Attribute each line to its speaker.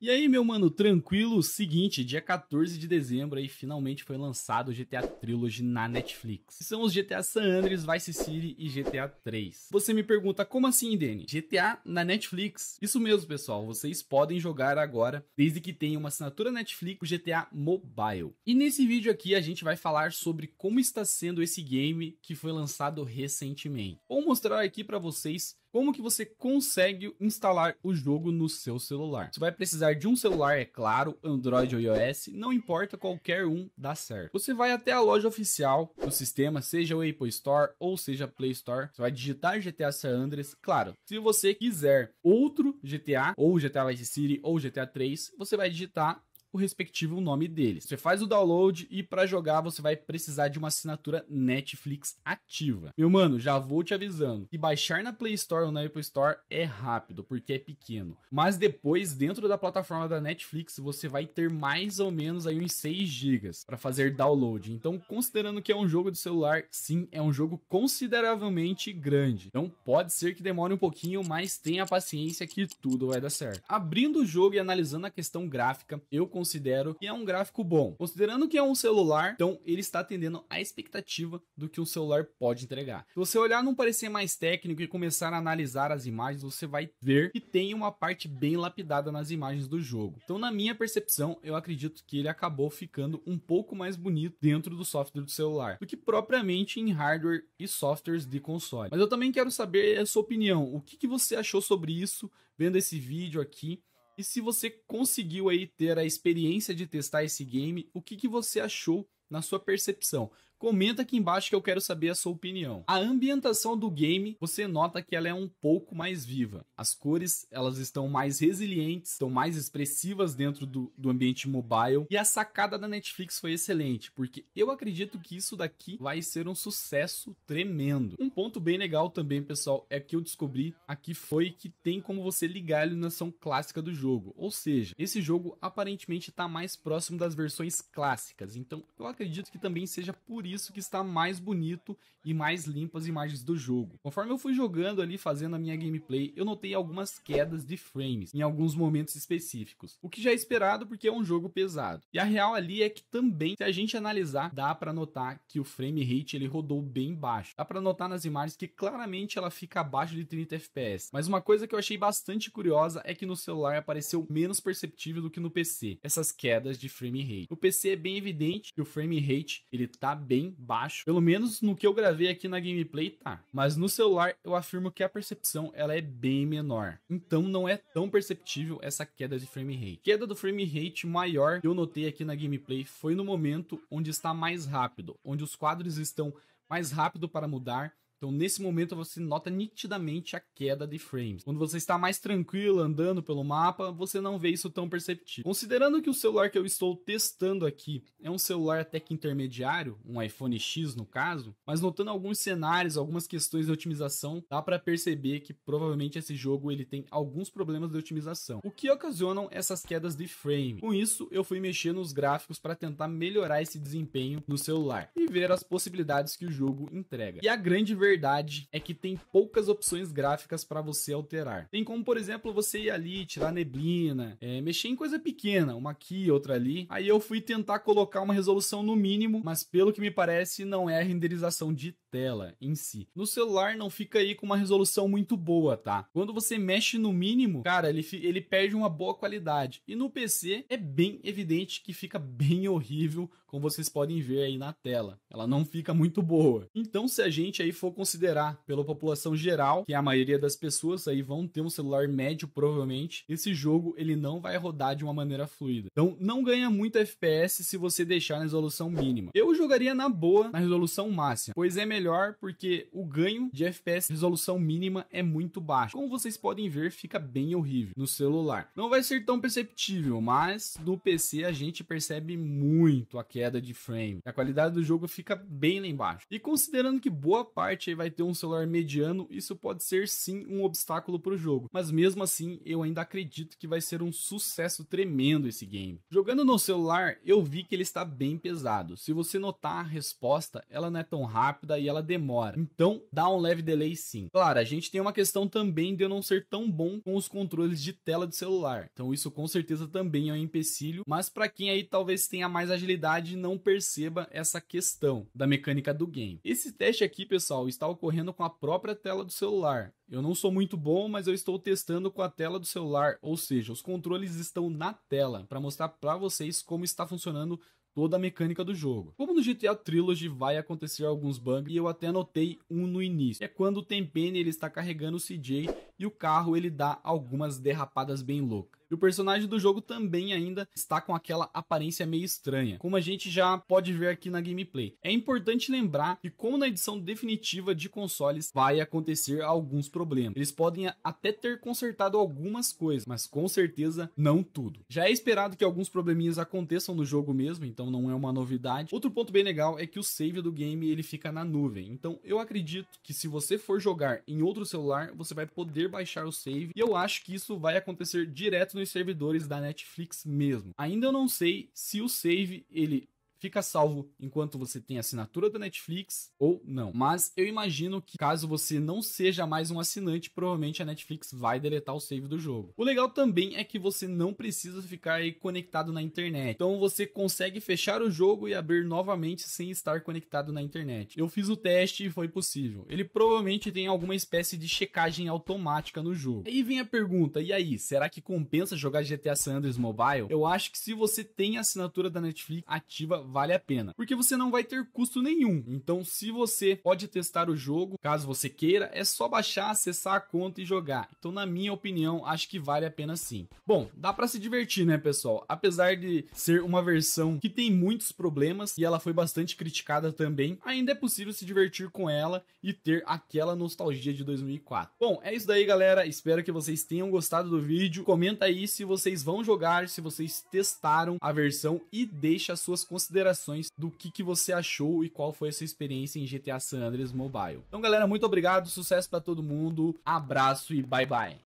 Speaker 1: E aí, meu mano, tranquilo? Seguinte, dia 14 de dezembro aí finalmente foi lançado o GTA Trilogy na Netflix. São os GTA San Andreas, Vice City e GTA 3. Você me pergunta, como assim, Dene? GTA na Netflix? Isso mesmo, pessoal, vocês podem jogar agora, desde que tenha uma assinatura Netflix, o GTA Mobile. E nesse vídeo aqui a gente vai falar sobre como está sendo esse game que foi lançado recentemente. Vou mostrar aqui para vocês como que você consegue instalar o jogo no seu celular. Você vai precisar de um celular, é claro, Android ou iOS, não importa, qualquer um dá certo. Você vai até a loja oficial do sistema, seja o Apple Store ou seja a Play Store. Você vai digitar GTA San Andreas, claro. Se você quiser outro GTA, ou GTA Vice City, ou GTA 3, você vai digitar o respectivo nome deles. Você faz o download e para jogar você vai precisar de uma assinatura Netflix ativa. Meu mano, já vou te avisando que baixar na Play Store ou na Apple Store é rápido porque é pequeno, mas depois dentro da plataforma da Netflix você vai ter mais ou menos aí uns 6 GB para fazer download. Então, considerando que é um jogo de celular, sim, é um jogo consideravelmente grande. Então, pode ser que demore um pouquinho, mas tenha paciência que tudo vai dar certo. Abrindo o jogo e analisando a questão gráfica, eu considero que é um gráfico bom. Considerando que é um celular, então ele está atendendo à expectativa do que um celular pode entregar. Se você olhar num parecer mais técnico e começar a analisar as imagens, você vai ver que tem uma parte bem lapidada nas imagens do jogo. Então, na minha percepção, eu acredito que ele acabou ficando um pouco mais bonito dentro do software do celular do que propriamente em hardware e softwares de console. Mas eu também quero saber a sua opinião. O que, que você achou sobre isso vendo esse vídeo aqui? E se você conseguiu aí ter a experiência de testar esse game, o que, que você achou na sua percepção? Comenta aqui embaixo que eu quero saber a sua opinião. A ambientação do game, você nota que ela é um pouco mais viva. As cores, elas estão mais resilientes, estão mais expressivas dentro do, do ambiente mobile. E a sacada da Netflix foi excelente, porque eu acredito que isso daqui vai ser um sucesso tremendo. Um ponto bem legal também, pessoal, é que eu descobri aqui foi que tem como você ligar a iluminação clássica do jogo. Ou seja, esse jogo aparentemente está mais próximo das versões clássicas. Então, eu acredito que também seja por isso que está mais bonito e mais limpo as imagens do jogo. Conforme eu fui jogando ali, fazendo a minha gameplay, eu notei algumas quedas de frames em alguns momentos específicos, o que já é esperado porque é um jogo pesado. E a real ali é que também, se a gente analisar, dá para notar que o frame rate ele rodou bem baixo. Dá para notar nas imagens que claramente ela fica abaixo de 30 FPS. Mas uma coisa que eu achei bastante curiosa é que no celular apareceu menos perceptível do que no PC, essas quedas de frame rate. No PC é bem evidente que o frame rate ele tá bem bem baixo. Pelo menos no que eu gravei aqui na gameplay tá. Mas no celular eu afirmo que a percepção ela é bem menor. Então não é tão perceptível essa queda de frame rate. Queda do frame rate maior que eu notei aqui na gameplay foi no momento onde está mais rápido, onde os quadros estão mais rápido para mudar então, nesse momento, você nota nitidamente a queda de frames. Quando você está mais tranquilo andando pelo mapa, você não vê isso tão perceptível. Considerando que o celular que eu estou testando aqui é um celular até que intermediário, um iPhone X no caso, mas notando alguns cenários, algumas questões de otimização, dá para perceber que provavelmente esse jogo ele tem alguns problemas de otimização, o que ocasionam essas quedas de frame. Com isso, eu fui mexer nos gráficos para tentar melhorar esse desempenho no celular e ver as possibilidades que o jogo entrega. E a grande verdade verdade é que tem poucas opções gráficas para você alterar. Tem como, por exemplo, você ir ali, tirar neblina, é, mexer em coisa pequena, uma aqui, outra ali. Aí eu fui tentar colocar uma resolução no mínimo, mas pelo que me parece, não é a renderização de tela em si. No celular não fica aí com uma resolução muito boa, tá? Quando você mexe no mínimo, cara, ele, ele perde uma boa qualidade. E no PC é bem evidente que fica bem horrível, como vocês podem ver aí na tela. Ela não fica muito boa. Então, se a gente aí for considerar pela população geral, que é a maioria das pessoas aí vão ter um celular médio provavelmente, esse jogo ele não vai rodar de uma maneira fluida. Então não ganha muito FPS se você deixar na resolução mínima. Eu jogaria na boa na resolução máxima, pois é melhor porque o ganho de FPS resolução mínima é muito baixo. Como vocês podem ver, fica bem horrível no celular. Não vai ser tão perceptível, mas no PC a gente percebe muito a queda de frame. A qualidade do jogo fica bem lá embaixo. E considerando que boa parte vai ter um celular mediano, isso pode ser sim um obstáculo para o jogo, mas mesmo assim eu ainda acredito que vai ser um sucesso tremendo esse game. Jogando no celular, eu vi que ele está bem pesado. Se você notar a resposta, ela não é tão rápida e ela demora. Então, dá um leve delay sim. Claro, a gente tem uma questão também de eu não ser tão bom com os controles de tela de celular. Então, isso com certeza também é um empecilho, mas para quem aí talvez tenha mais agilidade, não perceba essa questão da mecânica do game. Esse teste aqui, pessoal, está ocorrendo com a própria tela do celular. Eu não sou muito bom, mas eu estou testando com a tela do celular, ou seja, os controles estão na tela para mostrar para vocês como está funcionando toda a mecânica do jogo. Como no GTA Trilogy vai acontecer alguns bugs, e eu até anotei um no início, é quando o Tempene ele está carregando o CJ e o carro ele dá algumas derrapadas bem loucas. E o personagem do jogo também ainda está com aquela aparência meio estranha, como a gente já pode ver aqui na gameplay. É importante lembrar que, como na edição definitiva de consoles, vai acontecer alguns problemas. Eles podem até ter consertado algumas coisas, mas com certeza não tudo. Já é esperado que alguns probleminhas aconteçam no jogo mesmo, então não é uma novidade. Outro ponto bem legal é que o save do game ele fica na nuvem. Então eu acredito que se você for jogar em outro celular, você vai poder baixar o save. E eu acho que isso vai acontecer direto nos servidores da Netflix mesmo. Ainda não sei se o save ele fica salvo enquanto você tem assinatura da Netflix ou não. Mas eu imagino que caso você não seja mais um assinante, provavelmente a Netflix vai deletar o save do jogo. O legal também é que você não precisa ficar conectado na internet. Então você consegue fechar o jogo e abrir novamente sem estar conectado na internet. Eu fiz o teste e foi possível. Ele provavelmente tem alguma espécie de checagem automática no jogo. Aí vem a pergunta: e aí, será que compensa jogar GTA San Andreas Mobile? Eu acho que se você tem assinatura da Netflix ativa, vale a pena, porque você não vai ter custo nenhum. Então, se você pode testar o jogo, caso você queira, é só baixar, acessar a conta e jogar. Então, na minha opinião, acho que vale a pena sim. Bom, dá para se divertir, né, pessoal? Apesar de ser uma versão que tem muitos problemas e ela foi bastante criticada também, ainda é possível se divertir com ela e ter aquela nostalgia de 2004. Bom, é isso daí, galera. Espero que vocês tenham gostado do vídeo. Comenta aí se vocês vão jogar, se vocês testaram a versão e deixa suas considerações considerações do que, que você achou e qual foi a sua experiência em GTA San Andreas Mobile. Então, galera, muito obrigado, sucesso para todo mundo, abraço e bye bye.